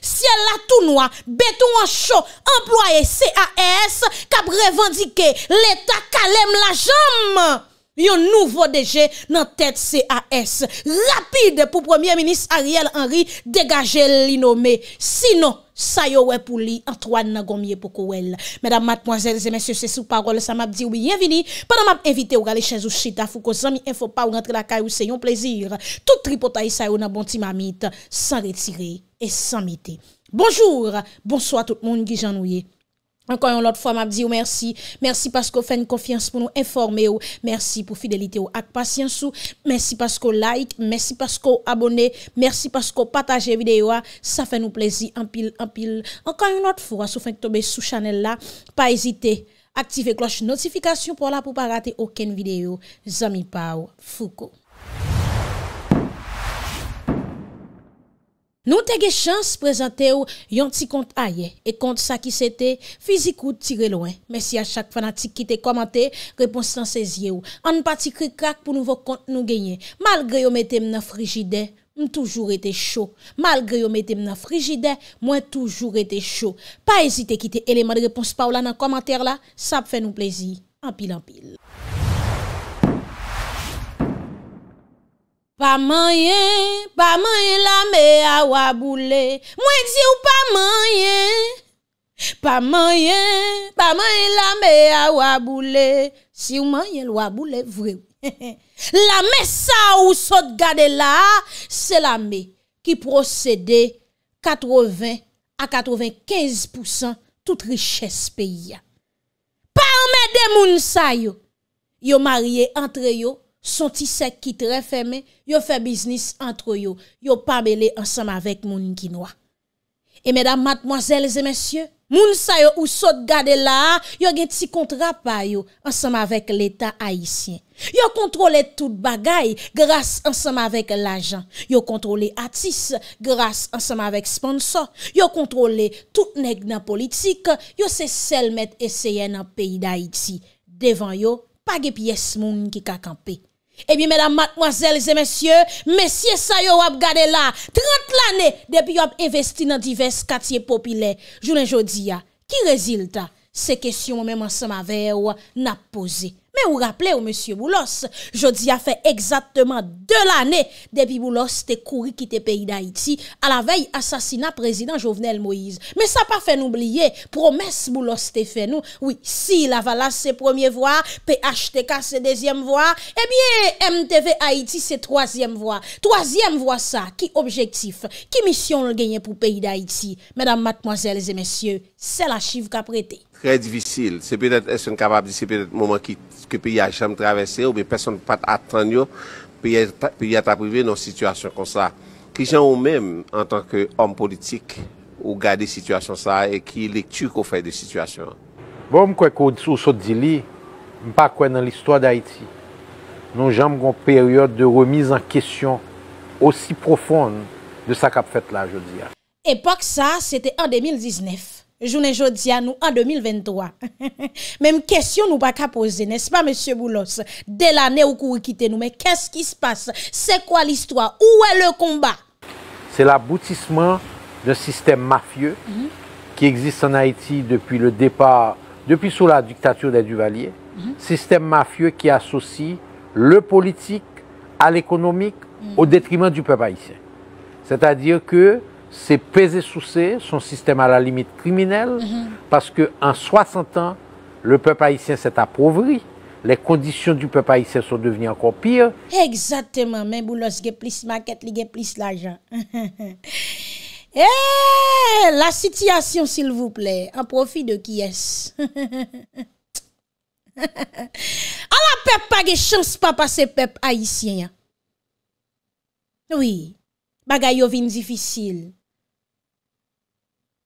Si el la tou noua, betou an chou, employe C.A.S. Kab revendike l'Etat kalem la jom! Yon nou vodeje nan tèt C.A.S. Lapide pou Premier Minis Ariel Henry degaje li nomé. Sinon, sayo wè pou li Antoine Nagomye Pokoel. Mèdam matmoazèl, zè mèsyò, se sou parol, sa mab di ou biyevini. Padam mab evite ou gale chèz ou chida, fou ko zan mi enfo pa ou rentre la kay ou se yon plezir. Tout tripotayi sayo nan bonti mamit, san retire et san mite. Bonjour, bonsoit tout moun gijan ou ye. Ankan yon lot fwa map diyo, oh, mersi. Mersi pasko fèn konfians pou nou informe yo. Oh. Mersi pou fidelite yo oh, ak pasyansou. Mersi pasko like. Mersi pasko abone. Mersi pasko pataje videyo a. Sa fèn nou plezi. Anpil, anpil. Ankan yon lot fwa sou fèn ki tobe sou chanel la. Pa ezite, aktive kloche notifikasyon pou la pou pa rate oken videyo. Zami pa ou. Foukou. Nou te ge chans prezante ou yon ti kont aye. E kont sa ki se te fizik ou tire loen. Mèsi a chak fanatik ki te komante, repons tan seziye ou. An pa ti krik krak pou nouvo kont nou genye. Malgre yo metem nan frigide, mwen toujou rete chou. Malgre yo metem nan frigide, mwen toujou rete chou. Pa ezite ki te eleman repons pa ou la nan komante la, sa pfe nou plezi. An pil an pil. Pa manyen, pa manyen la me a waboule. Mwen di ou pa manyen. Pa manyen, pa manyen la me a waboule. Si ou manyen l waboule vre ou. La me sa ou sot gade la. Se la me ki prosede 80 a 95% tout richesse pe ya. Pa manyen de moun sa yo. Yo marye entre yo. Son ti sek ki tre fe me, yo fe biznis antro yo. Yo pa me le ansam avek moun kinoa. E medam matmoazelze mesye, moun sa yo ou sot gade la, yo gen ti kontrapa yo ansam avek l'Etat Haitien. Yo kontrole tout bagay, grase ansam avek l'ajan. Yo kontrole atis, grase ansam avek sponsor. Yo kontrole tout neg nan politik, yo se sel met eseye nan peyi d'Haiti. Devan yo, page piyes moun ki kakampey. Ebi, mèdam, matmozèl, zè mèsyè, mèsyè sa yo wap gade la, 30 lanè, depi yo wap investi nan divers katye popilè. Jounen jodi ya, ki rezilta se kèsyon mèman sa ma veyè wap na pose? Mè ou rappelè ou M. Boulos, jodi a fè exactement de l'année debi Boulos te kouri kite peyi d'Haïti a la vey asasina prezident Jovenel Moïse. Mè sa pa fè nou blye, promès Boulos te fè nou. Oui, si la vala se premier voie, pey achete ka se deuxième voie, e bie MTV Haïti se troisième voie. Troisième voie sa, ki objektif, ki misyon le genyen pou peyi d'Haïti. Mèdam matmoazèles et mèsyè, se la chiv ka prete. Krey divisil, se pe det eswen kapab di se pe det mouman ki pe yi a chanm travese ou be person pat atan yo, pe yi ataprive nou situasyon kon sa. Ki chan ou menm an tanke om politik ou gade situasyon sa e ki lektu kon fay de situasyon. Bon m kwek ou sou di li, m pa kwen nan listwa da iti. Nou janm kon peryot de remis an kesyon osi profoun de sa kap fèt la jodi ya. Epoch sa, se te an 2019. journée jodi à nous en 2023. Même question nous pas qu'à poser, n'est-ce pas, monsieur Boulos? Dès l'année où vous quittez nous, mais qu'est-ce qui se passe? C'est quoi l'histoire? Où est le combat? C'est l'aboutissement d'un système mafieux mhm. qui existe en Haïti depuis le départ, depuis sous la dictature des Duvaliers. Mhm. Système mafieux qui associe le politique à l'économique mhm. au détriment du peuple haïtien. C'est-à-dire que c'est peser sous son système à la limite criminel, mhm. parce que en 60 ans, le peuple haïtien s'est appauvri. Les conditions du peuple haïtien sont devenues encore pires. Exactement, mais vous a plus maquette, il plus l'argent. Eh, la situation, s'il vous plaît, en profit de qui est-ce A ah, la pas pas, de passer peuple peuple peuple Oui, bagaille, difficile. vin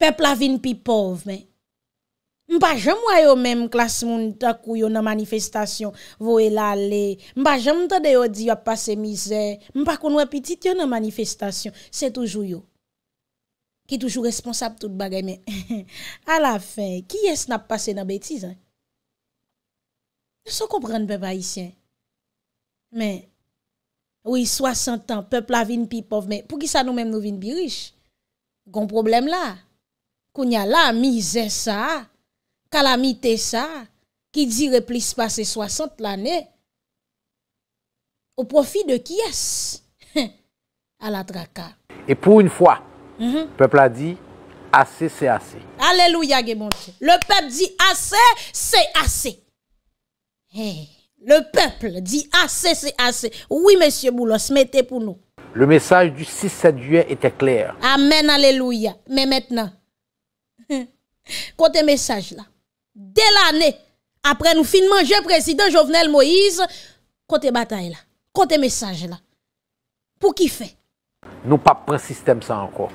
Pepl avin pi pov men. Mpa jem wè yo mèm klas moun takou yo nan manifestasyon. Vowe lalè. Mpa jem mta deyo di wap pase mizè. Mpa kon wè pitit yo nan manifestasyon. Se toujou yo. Ki toujou responsab tout bagay men. A la fè. Ki yes nap pase nan betizan? Jou se kompren pep haisyen. Men. Ou yi 60 an. Pepl avin pi pov men. Pou ki sa nou mèm nou vin pi riche? Gon problem la? Kounya la misère ça, calamité ça, qui dirait plus passer 60 l'année, au profit de qui est à la traka. Et pour une fois, le mhm. peuple a dit assez, c'est assez. Alléluia, Le peuple dit assez, c'est assez. Le peuple dit assez, c'est assez. Oui, monsieur Boulos, mettez pour nous. Le message du 6-7 juillet était clair. Amen, alléluia. Mais maintenant, Côté message là. Dès l'année, après nous fin manger président Jovenel Moïse, côté bataille là. Côté message là. Pour qui fait? Nous pas prendre système ça encore.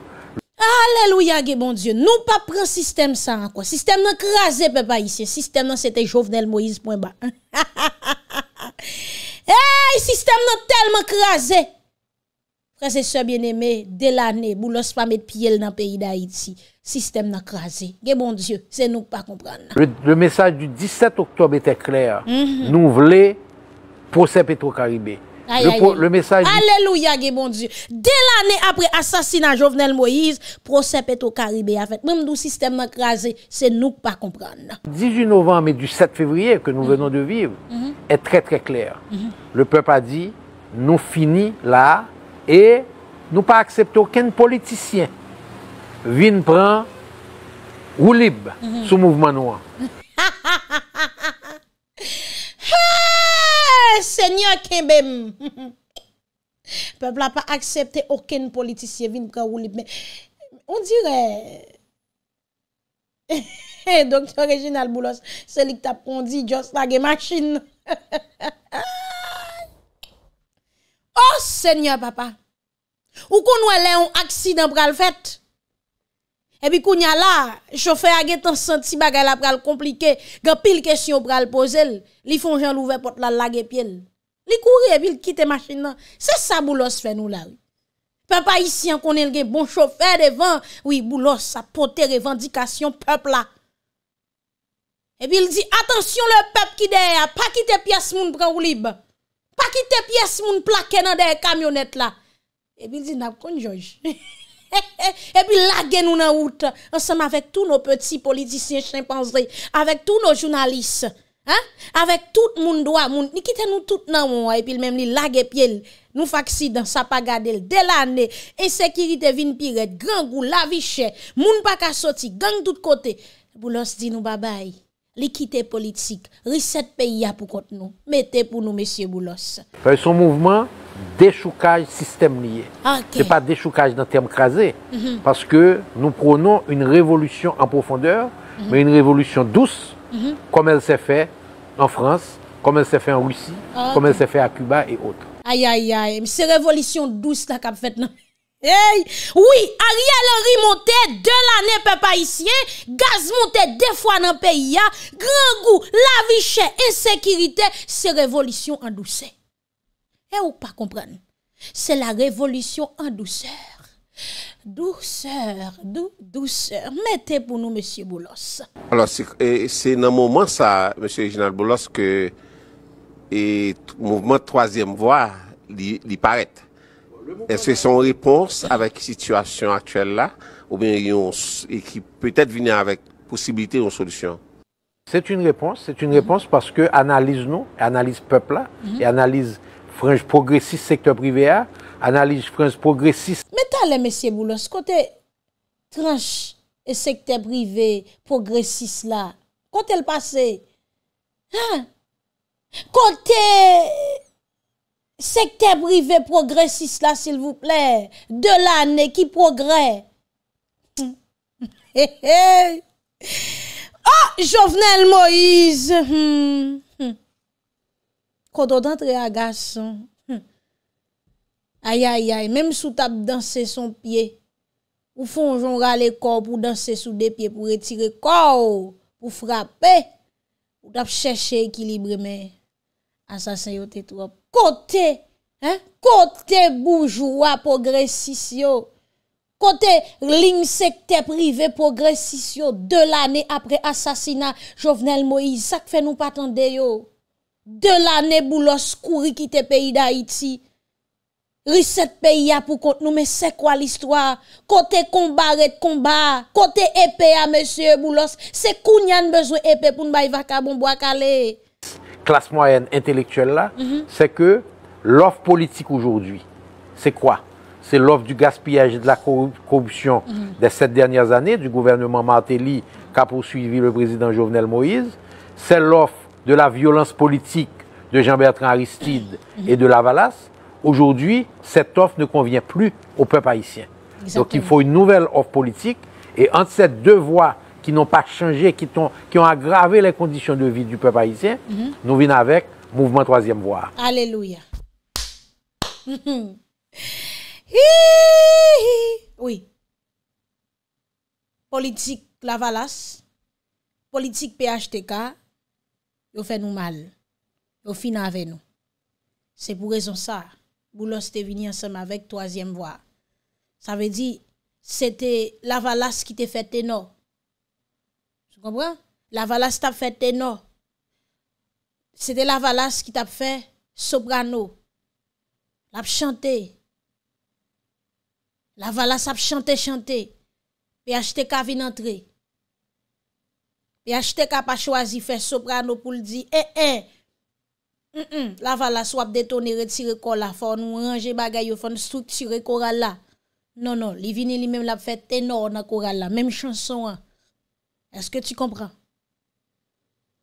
Alléluia, bon Dieu. Nous pas prendre système ça encore. Système nan crasé papa ici. Système c'était Jovenel Moïse point bas. hey, eh, système nan tellement crasé. Frère et bien-aimés, dès l'année, ne boulos pas mettre pied dans le pays d'Haïti. Système n'a crasé. bon Dieu, c'est nous pas comprendre. Le, message du 17 octobre était clair. Mhm. Nous voulons procès Petro-Caribé. Le, message. Alléluia, que bon Dieu. Dès l'année après assassinat Jovenel Moïse, procès Petro-Caribé a fait. Même nous, système n'a crasé, c'est nous pas comprendre. 18 novembre et du 7 février que nous mhm. venons de vivre mhm. est très très clair. Le peuple a dit, nous finis là E nou pa aksepte ouken politisyen vin pran oulib sou mouvman ouan. Ha ha ha ha ha ha ha. Ha senyon ken bem. Pepla pa aksepte ouken politisyen vin pran oulib. On dire. Doktor Regine Alboulos, seli ki ta pondi, jost la ge machin. Oh, seigne papa, ou kon wè lè yon aksidant pral fèt? Ebi koun yal la, choufè a gè tan santi bagay la pral komplike, gè pil kesyon pral po zèl, li fonjèl ouve pot lal lage pèl. Li kouri ebi l kite machin nan, se sa boulos fè nou lal. Papa isi an konen gè bon choufè devan, ou yi boulos apote revendikasyon pèp la. Ebi l di, atensyon le pèp ki dè, a pa kite pias moun pran ou li bè. pas quitter pièce moun plaqué dans des camionnettes là. Et puis il dit n'a kon George. Et puis laguer nous en route ensemble avec tous nos petits politiciens chimpanzés, avec tous nos journalistes. Hein? Avec tout moun monde. moun ni quitte nous tout nan et puis même li lague pied nous accident ça pas garder de l'année insécurité vin pirate grand goût la vie chère moun pas ka sorti gang tout côté boulos dit nous bye bye l'équité politique, recette pays pour contre nous. Mettez pour nous, monsieur Boulos. Fait son mouvement, déchoucage système lié. Ce n'est pas déchoucage dans le terme crasé, mhm. parce que nous prenons une révolution en profondeur, mhm. mais une révolution douce, mhm. comme elle s'est faite en France, comme elle s'est faite en Russie, comme elle s'est faite à Cuba et autres. Aïe, aïe, aïe, c'est révolution douce fait. non. Oui, Ariel Henry monté, de la nepe païsien, gaz monté, defouan en PIA, grangou, laviché, insèkirité, se révolution endoussé. E ou pa kompren? Se la révolution endousser. Dousser, dou, douser, mette pou nou M. Boulos. Alors, c'est nan moment sa, M. Génal Boulos, que le mouvement Troisième Voix l'y paraite. Est-ce que c'est une réponse avec la situation actuelle là, ou bien et qui peut-être venir avec possibilité ou solution? C'est une réponse, c'est une réponse parce que analyse nous, analyse peuple là, mhm. et analyse frange progressiste secteur privé là, analyse frange progressiste. Mais t'as les messieurs Boulos, côté tranche et secteur privé progressiste là, quand elle passé, hein? Côté Sektè privè progresis la, s'il vous plè. De l'année qui progrè. Oh, Jovenel Moïse! Koto d'antre agas. Ay, ay, ay, mèm sou tap danse son piè. Ou fonjon râle kor pou danse sou de piè, pou retire kor, pou frape, pou tap chèche ekilibre mè. Asasen yo te tou op. Kote, kote boujoua progresisyon. Kote linsek te prive progresisyon. De l'anè apre asasina Jovenel Moïse. Sak fe nou patande yo. De l'anè boulos kouri kite peyi da Iti. Riset peyi ya pou kont nou. Men se kwa l'istwa? Kote komba ret komba. Kote epè ya monsye boulos. Se kounyan bezwe epè pou nbay vaka bonbwa kale. classe moyenne intellectuelle là, mhm. c'est que l'offre politique aujourd'hui, c'est quoi C'est l'offre du gaspillage et de la corruption mhm. des sept dernières années du gouvernement Martelly qu'a poursuivi le président Jovenel Moïse. C'est l'offre de la violence politique de Jean-Bertrand Aristide mhm. et de Lavalas. Aujourd'hui, cette offre ne convient plus au peuple haïtien. Donc il faut une nouvelle offre politique. Et entre ces deux voies ki nou pa chanje, ki nou agrave le kondisyon de vi du pepe Haitien, mhm. nou vin avèk mouvment Troisième Voix. Aleluya. Oui. Politique Lavalasse, politique PHTK, nou fè nou mal. Nou fin avè nou. Se pou rezon sa, goulos te vin ansèm avèk Troisième Voix. Sa vè di, se te Lavalasse ki te fè tenor. Gonbran? La valas tap fè tenor. Sè de la valas ki tap fè soprano. Lap chante. La valas ap chante chante. Pe achete ka vin antre. Pe achete ka pa chwazi fè soprano pou l'di. E, e! Eh, eh. La valas wap detoni retire kola fon. Ou range bagay yo fon strukture kora la. Non, non. Li vini li mèm lap fè tenor na kora la. Mèm chanson an. Eske ti kompran?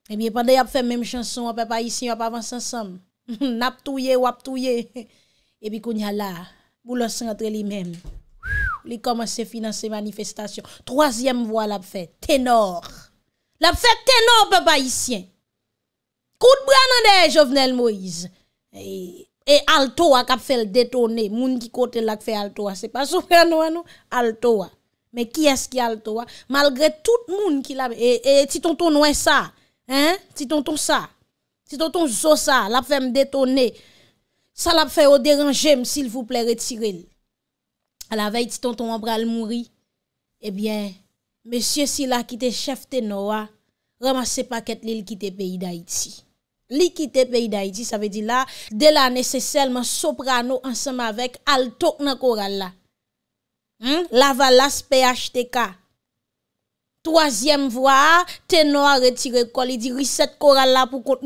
Ebi e pande ap fè mèm chanson wap apayisyen wap avans ansam. Nap touye wap touye. Ebi koun yal la. Boulan sè entre li mèm. Li komanse finanse manifestasyon. Troasyem vwa l ap fè. Tenor. L ap fè tenor ap apayisyen. Kout bran anè jovenel Moïse. E alto wak ap fè l detone. Moun ki kote l ak fè alto wak. Se pa sou fran wan nou. Alto wak. mais qui est-ce qui a le droit malgré tout le monde qui l'a et, et si tonton ça hein si tonton ça si tonton zo ça l'a fait me détonner ça l'a fait au déranger s'il vous plaît retirez à la veille si tonton en bras mourir eh bien monsieur Silla qui était chef de Noa ramassez paquet l'île qui était pays d'Haïti li le pays d'Haïti ça veut dire là de la nécessairement soprano ensemble avec alto nan choral là Hmm? Lavalas PHTK. Troisième voie, Ténor retiré col. Il dit coral pour contre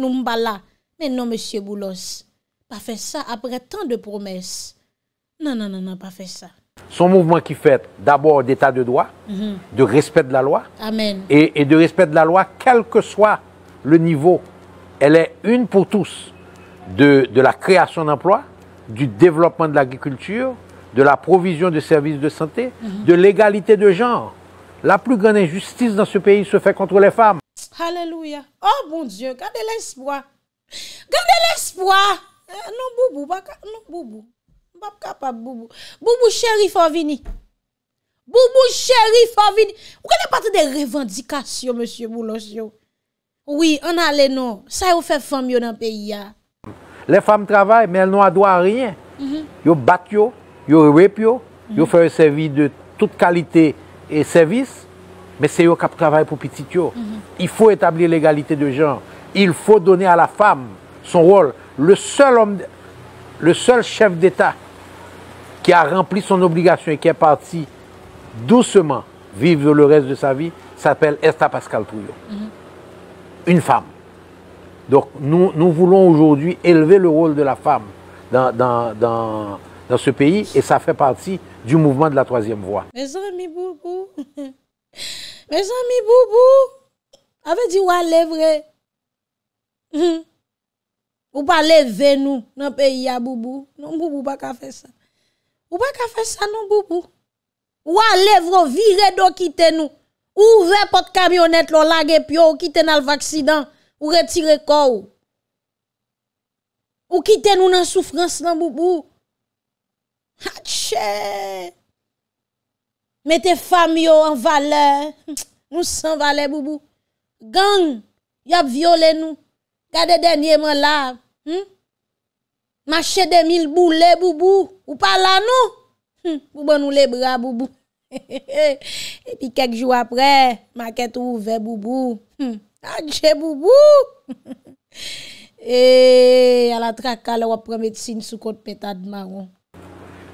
Mais non, monsieur Boulos, pas fait ça après tant de promesses. Non, non, non, pas fait ça. Son mouvement qui fait d'abord d'état de droit, mhm. de respect de la loi. Amen. Et, de respect de la loi, quel que soit le niveau. Elle est une pour tous de, de la création d'emplois, du développement de l'agriculture, de la provision de services de santé, mhm. de l'égalité de genre. La plus grande injustice dans ce pays se fait contre les femmes. Alléluia. Oh mon Dieu, gardez l'espoir. Gardez l'espoir. Eh, non, Boubou, non, Boubou. capable, Boubou. Boubou, chéri, faut venir. Boubou, chéri, faut venir. Vous connaissez pas des revendications, monsieur Boulosio. Oui, on a les noms. Ça, vous fait femme dans le pays. Les femmes travaillent, mais elles n'ont droit à rien. Ils mhm. battent, yo rep yo, yo un service de toute qualité et service, mais c'est yo qui travaillent pour pitit mhm. Il faut établir l'égalité de genre. Il faut donner à la femme son rôle. Le seul, homme, le seul chef d'État qui a rempli son obligation et qui est parti doucement vivre le reste de sa vie s'appelle Esta Pascal Trouillot. Mhm. Une femme. Donc nous, voulons aujourd'hui élever le rôle de la femme dans, dans, dans ce pays et ça fait partie du mouvement de la troisième voie. Mes amis Boubou, mes amis Boubou, avez-vous dit ouais, c'est Vous Ou pas lever nous dans le pays à Boubou. Non, Boubou, pas qu'à faire ça. Ou pas qu'à faire ça, non, Boubou. Ou à vous virer d'eau, quitter nous. Ouvrez porte camionnette, lague, puis ou quitter dans l'accident, ou retirer corps. Ou quitter nous dans souffrance, non, Boubou. Atche, mette fam yo an vale, nou san vale, Boubou. Gang, yop viole nou, gade denye hmm? man la. Mache de mil boule, Boubou, ou pala nou. Hmm, boubou nou le bra, Boubou. E pi kek jou apre, maket ouve, Boubou. Hmm, atche, Boubou. E ala trakale wapre medsine sou kote petade maron.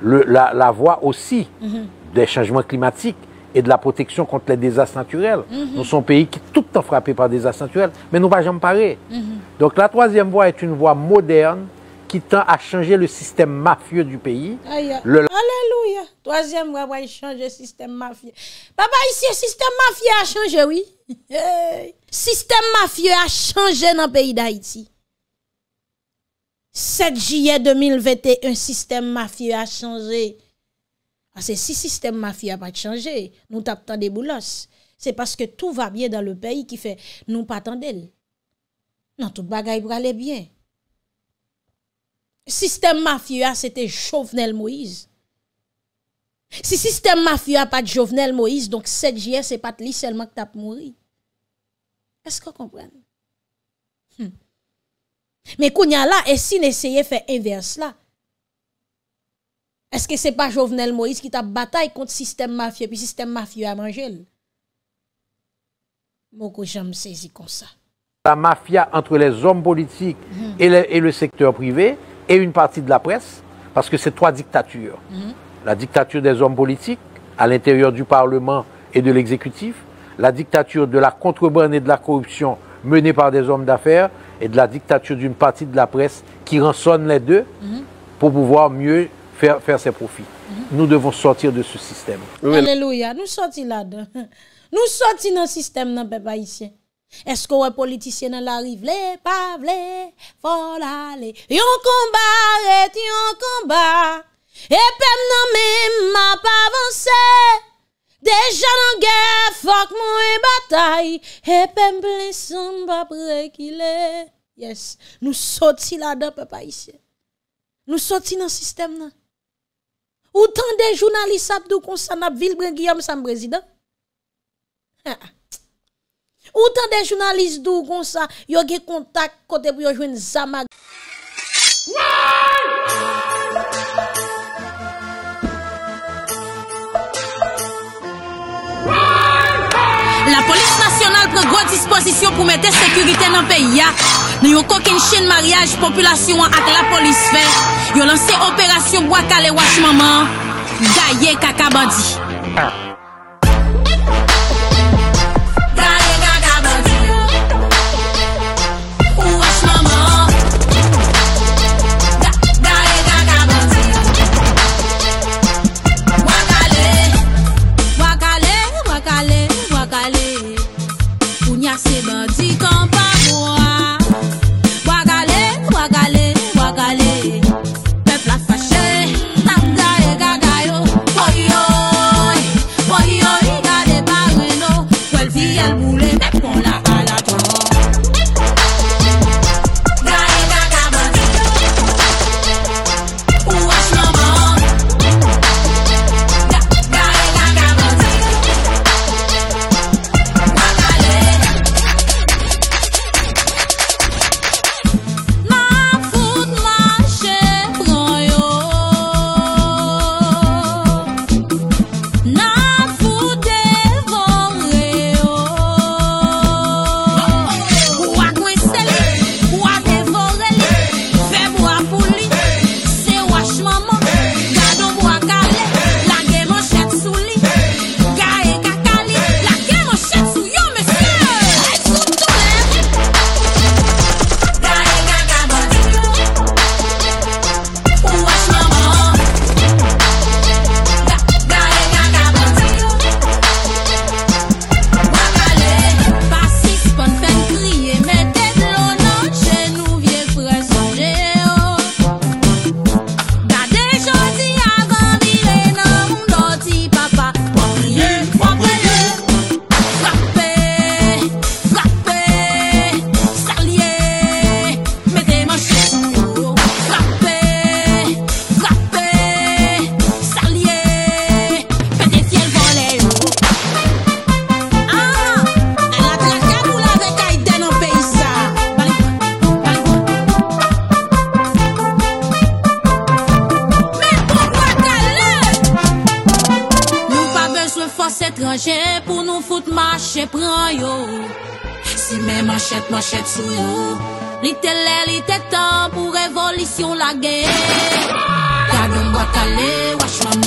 la, voie aussi mhm. des changements climatiques et de la protection contre les désastres naturels. Mhm. Nous sommes pays qui est tout le temps frappé par des désastres naturels, mais nous ne va jamais mhm. Donc la troisième voie est une voie moderne qui tend à changer le système mafieux du pays. Alléluia. Troisième voie, va changer le système mafieux. Papa, ici, le système mafieux a changé, oui. Le système mafieux a changé dans le pays d'Haïti. 7 juillet 2021, système mafieux a changé. Parce ah, que si système mafieux n'a pas changé, nous tapons des boulos. C'est parce que tout va bien dans le pays qui fait nous pas attendre. Non, tout bagaille pour aller bien. Système mafieux, c'était Jovenel Moïse. Si système mafieux n'a pas de Jovenel Moïse, donc 7 juillet, c'est pas lui seulement tu tape mouru. Est-ce qu'on comprend? Hmm. Mais Kounia là, et si de faire inverse là, est-ce que c'est pas Jovenel Moïse qui t'a bataille contre le système mafieux, puis le système mafieux à Moi, comme ça. La mafia entre les hommes politiques mhm. et, le, secteur privé et une partie de la presse, parce que c'est trois dictatures. Mhm. La dictature des hommes politiques à l'intérieur du Parlement et de l'exécutif, la dictature de la contrebande et de la corruption menée par des hommes d'affaires et de la dictature d'une partie de la presse qui rançonne les deux mhm. pour pouvoir mieux faire, faire ses profits. Mhm. Nous devons sortir de ce système. Alléluia, nous sortons là-dedans. Nous sortons dans le système, dans peuple ici. Est-ce que les politiciens dans la rive, les pas les, faut aller. Yon combat, et yon combat. Et même non même, m'a pas avancé. Yes, nou sot si la da pepa isye. Nou sot si nan sistem nan. Ou tan de jounalist ap do kon sa na vil brengi yam san brezi da? Ou tan de jounalist do kon sa, yo ge kontak kote pou yo jwen zamak. Ngo disposisyon pou mette sekurite nan peyi ya Nyo koken chen mariage Populasyon ak la polis fe Yo lanse operasyon wakale wak maman Gaye kaka bandi ah. y a le mec qu'on l'a. Li te lè, li te tan, pou revolisyon la gen Kanon batale, wachman